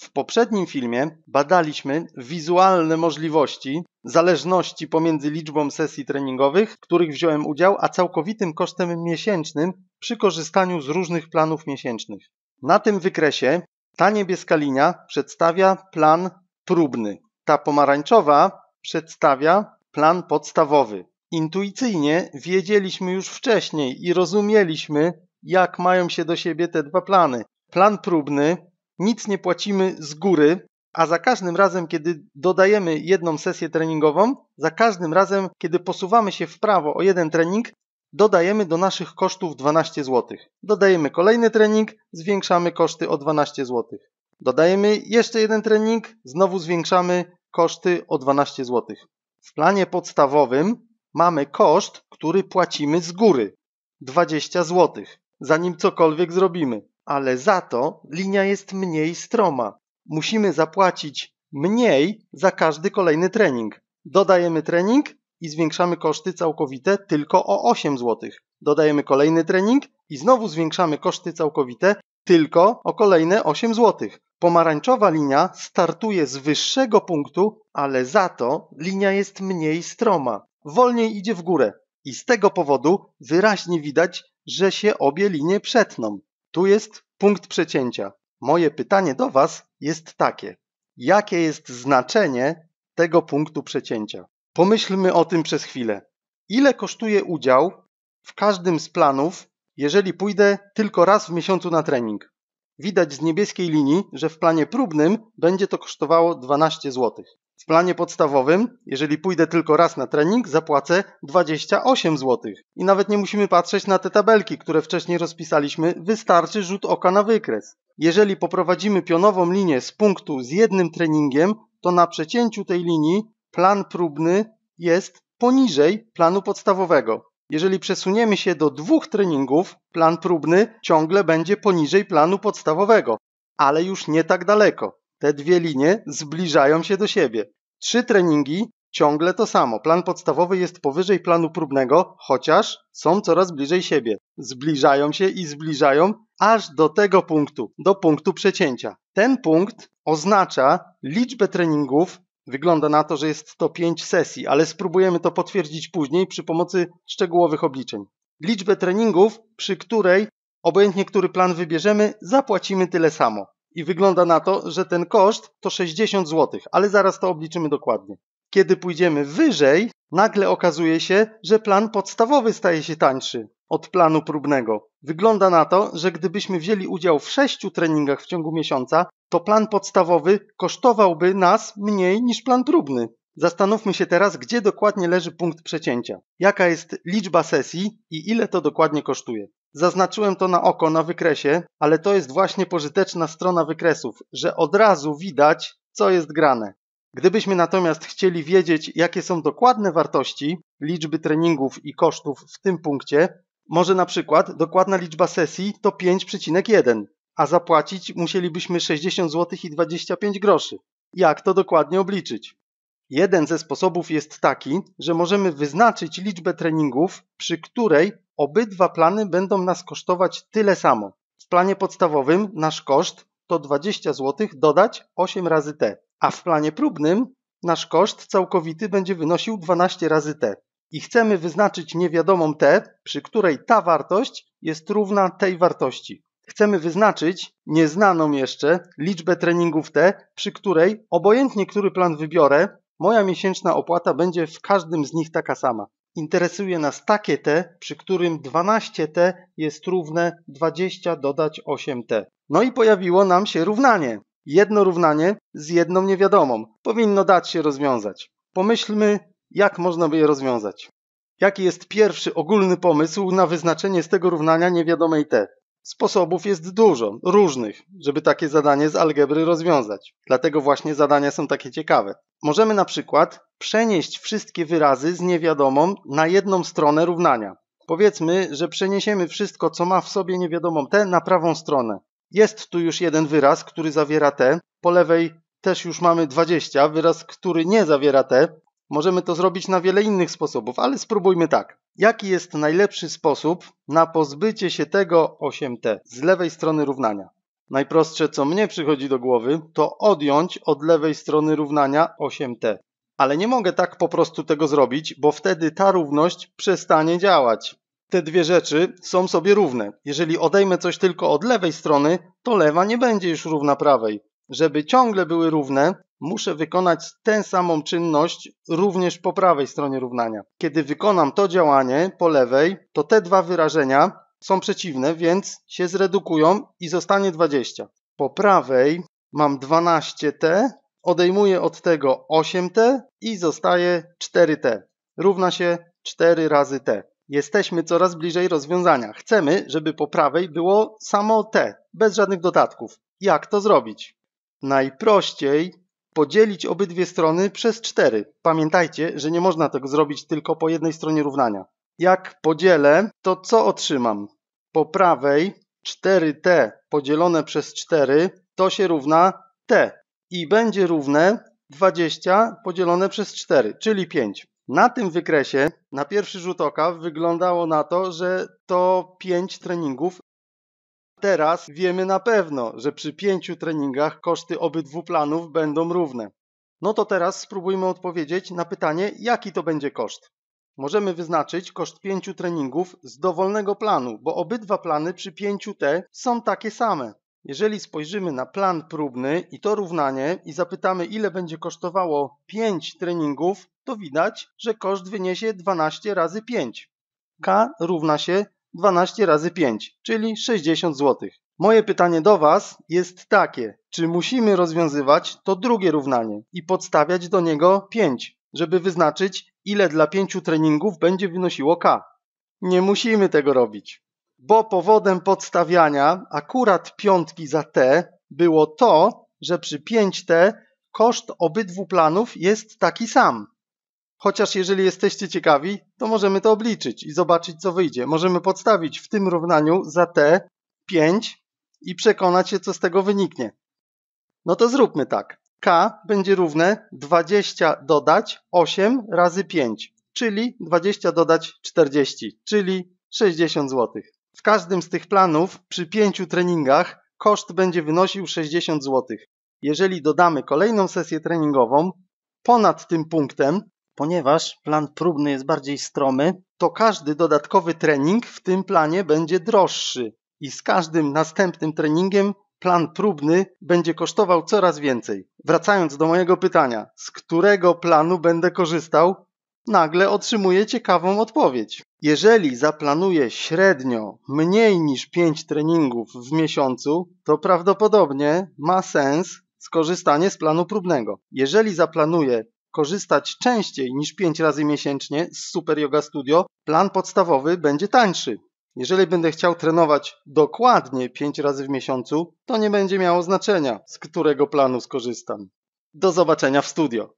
W poprzednim filmie badaliśmy wizualne możliwości zależności pomiędzy liczbą sesji treningowych, w których wziąłem udział, a całkowitym kosztem miesięcznym przy korzystaniu z różnych planów miesięcznych. Na tym wykresie ta niebieska linia przedstawia plan próbny, ta pomarańczowa przedstawia plan podstawowy. Intuicyjnie wiedzieliśmy już wcześniej i rozumieliśmy, jak mają się do siebie te dwa plany. Plan próbny nic nie płacimy z góry, a za każdym razem, kiedy dodajemy jedną sesję treningową, za każdym razem, kiedy posuwamy się w prawo o jeden trening, dodajemy do naszych kosztów 12 zł. Dodajemy kolejny trening, zwiększamy koszty o 12 zł. Dodajemy jeszcze jeden trening, znowu zwiększamy koszty o 12 zł. W planie podstawowym mamy koszt, który płacimy z góry 20 zł, zanim cokolwiek zrobimy ale za to linia jest mniej stroma. Musimy zapłacić mniej za każdy kolejny trening. Dodajemy trening i zwiększamy koszty całkowite tylko o 8 zł. Dodajemy kolejny trening i znowu zwiększamy koszty całkowite tylko o kolejne 8 zł. Pomarańczowa linia startuje z wyższego punktu, ale za to linia jest mniej stroma. Wolniej idzie w górę i z tego powodu wyraźnie widać, że się obie linie przetną. Tu jest punkt przecięcia. Moje pytanie do Was jest takie. Jakie jest znaczenie tego punktu przecięcia? Pomyślmy o tym przez chwilę. Ile kosztuje udział w każdym z planów, jeżeli pójdę tylko raz w miesiącu na trening? Widać z niebieskiej linii, że w planie próbnym będzie to kosztowało 12 zł. W planie podstawowym, jeżeli pójdę tylko raz na trening, zapłacę 28 zł. I nawet nie musimy patrzeć na te tabelki, które wcześniej rozpisaliśmy, wystarczy rzut oka na wykres. Jeżeli poprowadzimy pionową linię z punktu z jednym treningiem, to na przecięciu tej linii plan próbny jest poniżej planu podstawowego. Jeżeli przesuniemy się do dwóch treningów, plan próbny ciągle będzie poniżej planu podstawowego, ale już nie tak daleko. Te dwie linie zbliżają się do siebie. Trzy treningi, ciągle to samo. Plan podstawowy jest powyżej planu próbnego, chociaż są coraz bliżej siebie. Zbliżają się i zbliżają aż do tego punktu, do punktu przecięcia. Ten punkt oznacza liczbę treningów. Wygląda na to, że jest to 5 sesji, ale spróbujemy to potwierdzić później przy pomocy szczegółowych obliczeń. Liczbę treningów, przy której, obojętnie który plan wybierzemy, zapłacimy tyle samo i wygląda na to, że ten koszt to 60 zł, ale zaraz to obliczymy dokładnie. Kiedy pójdziemy wyżej, nagle okazuje się, że plan podstawowy staje się tańszy od planu próbnego. Wygląda na to, że gdybyśmy wzięli udział w sześciu treningach w ciągu miesiąca, to plan podstawowy kosztowałby nas mniej niż plan próbny. Zastanówmy się teraz, gdzie dokładnie leży punkt przecięcia, jaka jest liczba sesji i ile to dokładnie kosztuje. Zaznaczyłem to na oko na wykresie, ale to jest właśnie pożyteczna strona wykresów, że od razu widać, co jest grane. Gdybyśmy natomiast chcieli wiedzieć, jakie są dokładne wartości liczby treningów i kosztów w tym punkcie, może na przykład dokładna liczba sesji to 5,1, a zapłacić musielibyśmy 60 zł i 25 groszy. Jak to dokładnie obliczyć? Jeden ze sposobów jest taki, że możemy wyznaczyć liczbę treningów, przy której obydwa plany będą nas kosztować tyle samo. W planie podstawowym nasz koszt to 20 zł dodać 8 razy T, a w planie próbnym nasz koszt całkowity będzie wynosił 12 razy T. I chcemy wyznaczyć niewiadomą T, przy której ta wartość jest równa tej wartości. Chcemy wyznaczyć nieznaną jeszcze liczbę treningów T, przy której obojętnie który plan wybiorę, Moja miesięczna opłata będzie w każdym z nich taka sama. Interesuje nas takie T, przy którym 12T jest równe 20 dodać 8T. No i pojawiło nam się równanie. Jedno równanie z jedną niewiadomą. Powinno dać się rozwiązać. Pomyślmy, jak można by je rozwiązać. Jaki jest pierwszy ogólny pomysł na wyznaczenie z tego równania niewiadomej T? Sposobów jest dużo, różnych, żeby takie zadanie z algebry rozwiązać. Dlatego właśnie zadania są takie ciekawe. Możemy na przykład przenieść wszystkie wyrazy z niewiadomą na jedną stronę równania. Powiedzmy, że przeniesiemy wszystko, co ma w sobie niewiadomą t, na prawą stronę. Jest tu już jeden wyraz, który zawiera t. Po lewej też już mamy 20, wyraz, który nie zawiera t. Możemy to zrobić na wiele innych sposobów, ale spróbujmy tak. Jaki jest najlepszy sposób na pozbycie się tego 8t z lewej strony równania? Najprostsze, co mnie przychodzi do głowy, to odjąć od lewej strony równania 8t. Ale nie mogę tak po prostu tego zrobić, bo wtedy ta równość przestanie działać. Te dwie rzeczy są sobie równe. Jeżeli odejmę coś tylko od lewej strony, to lewa nie będzie już równa prawej. Żeby ciągle były równe, muszę wykonać tę samą czynność również po prawej stronie równania. Kiedy wykonam to działanie po lewej, to te dwa wyrażenia są przeciwne, więc się zredukują i zostanie 20. Po prawej mam 12t, odejmuję od tego 8t i zostaje 4t. Równa się 4 razy t. Jesteśmy coraz bliżej rozwiązania. Chcemy, żeby po prawej było samo t, bez żadnych dodatków. Jak to zrobić? Najprościej podzielić obydwie strony przez 4. Pamiętajcie, że nie można tego zrobić tylko po jednej stronie równania. Jak podzielę, to co otrzymam? Po prawej 4t podzielone przez 4 to się równa t i będzie równe 20 podzielone przez 4, czyli 5. Na tym wykresie na pierwszy rzut oka wyglądało na to, że to 5 treningów Teraz wiemy na pewno, że przy pięciu treningach koszty obydwu planów będą równe. No to teraz spróbujmy odpowiedzieć na pytanie, jaki to będzie koszt. Możemy wyznaczyć koszt pięciu treningów z dowolnego planu, bo obydwa plany przy 5T są takie same. Jeżeli spojrzymy na plan próbny i to równanie i zapytamy, ile będzie kosztowało 5 treningów, to widać, że koszt wyniesie 12 razy 5. K równa się 12 razy 5, czyli 60 zł. Moje pytanie do Was jest takie, czy musimy rozwiązywać to drugie równanie i podstawiać do niego 5, żeby wyznaczyć ile dla 5 treningów będzie wynosiło K. Nie musimy tego robić, bo powodem podstawiania akurat piątki za T było to, że przy 5T koszt obydwu planów jest taki sam. Chociaż jeżeli jesteście ciekawi, to możemy to obliczyć i zobaczyć, co wyjdzie. Możemy podstawić w tym równaniu za t 5 i przekonać się, co z tego wyniknie. No to zróbmy tak. k będzie równe 20 dodać 8 razy 5, czyli 20 dodać 40, czyli 60 zł. W każdym z tych planów przy 5 treningach koszt będzie wynosił 60 zł. Jeżeli dodamy kolejną sesję treningową ponad tym punktem, Ponieważ plan próbny jest bardziej stromy, to każdy dodatkowy trening w tym planie będzie droższy i z każdym następnym treningiem plan próbny będzie kosztował coraz więcej. Wracając do mojego pytania, z którego planu będę korzystał, nagle otrzymuję ciekawą odpowiedź. Jeżeli zaplanuję średnio mniej niż 5 treningów w miesiącu, to prawdopodobnie ma sens skorzystanie z planu próbnego. Jeżeli zaplanuję korzystać częściej niż 5 razy miesięcznie z Super Yoga Studio, plan podstawowy będzie tańszy. Jeżeli będę chciał trenować dokładnie 5 razy w miesiącu, to nie będzie miało znaczenia, z którego planu skorzystam. Do zobaczenia w studio.